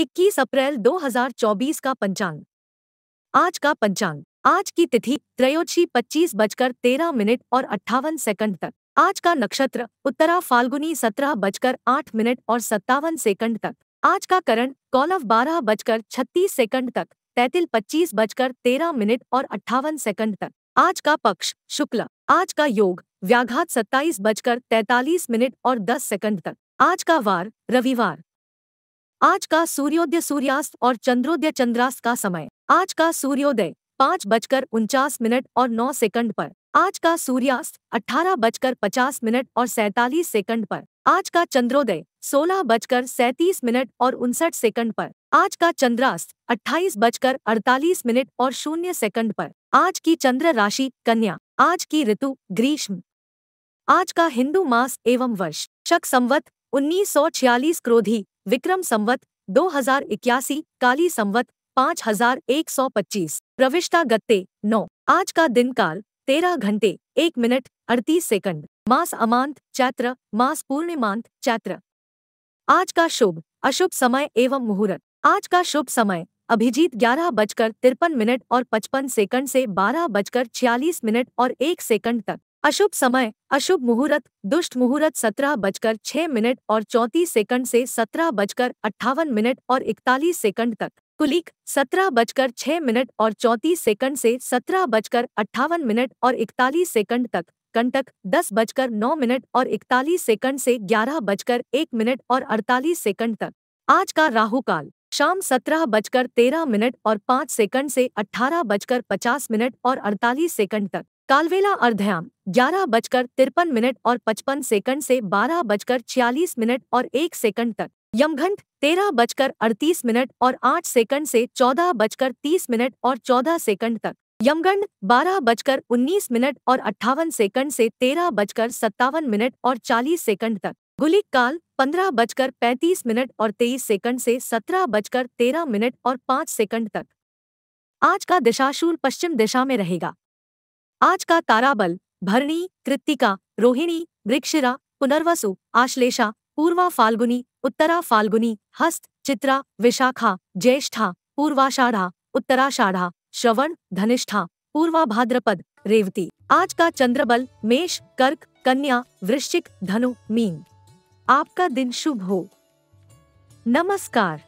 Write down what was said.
21 अप्रैल 2024 का पंचांग आज का पंचांग आज की तिथि त्रयोदशी पच्चीस बजकर तेरह मिनट और अट्ठावन सेकंड तक आज का नक्षत्र उत्तरा फाल्गुनी सत्रह बजकर आठ मिनट और सत्तावन सेकंड तक आज का करण कौलव बारह बजकर छत्तीस सेकंड तक तैतिल पच्चीस बजकर तेरह मिनट और अट्ठावन सेकंड तक आज का पक्ष शुक्ल आज का योग व्याघात सत्ताईस बजकर तैतालीस मिनट और दस सेकंड तक आज का वार रविवार आज का सूर्योदय सूर्यास्त और चंद्रोदय चंद्रास्त का समय आज का सूर्योदय पाँच बजकर उनचास मिनट और नौ सेकंड पर आज का सूर्यास्त अठारह बजकर पचास मिनट और सैतालीस सेकंड पर आज का चंद्रोदय सोलह बजकर सैतीस मिनट और उनसठ सेकंड पर आज का चंद्रास्त अट्ठाईस बजकर अड़तालीस मिनट और शून्य सेकंड पर आज की चंद्र राशि कन्या आज की ऋतु ग्रीष्म आज का हिंदू मास एवं वर्ष शक संवत 1946 क्रोधी विक्रम संवत दो हजार इक्यासी काली संवत पाँच हजार एक सौ पच्चीस प्रविष्टा गत्ते नौ आज का दिन काल तेरह घंटे एक मिनट अड़तीस सेकंड मास अमांत चैत्र मास पूर्णिमांत चैत्र आज का शुभ अशुभ समय एवं मुहूर्त आज का शुभ समय अभिजीत ग्यारह बजकर तिरपन मिनट और पचपन सेकंड से बारह बजकर छियालीस मिनट और एक सेकंड तक अशुभ समय अशुभ मुहूर्त दुष्ट मुहूर्त सत्रह बजकर छह मिनट और चौंतीस सेकंड से सत्रह बजकर अट्ठावन मिनट और इकतालीस सेकंड तक कुलीक सत्रह बजकर छह मिनट और चौंतीस सेकंड से सत्रह बजकर अट्ठावन मिनट और इकतालीस सेकंड तक कंटक दस बजकर नौ मिनट और इकतालीस सेकंड से ग्यारह बजकर एक मिनट और अड़तालीस सेकंड तक आज का राहु काल शाम सत्रह बजकर तेरह मिनट और पाँच सेकंड से अठारह बजकर पचास मिनट और अड़तालीस सेकंड तक कालवेला अर्धयाम ग्यारह बजकर तिरपन मिनट और पचपन सेकंड से बारह बजकर छियालीस मिनट और एक सेकंड तक यमघंट तेरह बजकर अड़तीस मिनट और आठ सेकंड से चौदह बजकर तीस मिनट और चौदह सेकंड तक यमगंड बारह बजकर उन्नीस मिनट और अट्ठावन सेकंड से तेरह बजकर सत्तावन मिनट और चालीस सेकंड तक गुलिक काल पंद्रह बजकर पैंतीस मिनट और तेईस सेकंड से सत्रह बजकर तेरह मिनट और पाँच सेकंड तक आज का दिशाशूल पश्चिम दिशा में रहेगा आज का ताराबल भरणी कृतिका रोहिणी वृक्षिरा पुनर्वसु आश्लेषा पूर्वा फाल्गुनी उत्तरा फाल्गुनी हस्त चित्रा विशाखा ज्येष्ठा पूर्वाषाढ़ा उत्तराषाढ़ा श्रवण धनिष्ठा पूर्वा भाद्रपद रेवती आज का चंद्रबल मेष कर्क कन्या वृश्चिक धनु मीन आपका दिन शुभ हो नमस्कार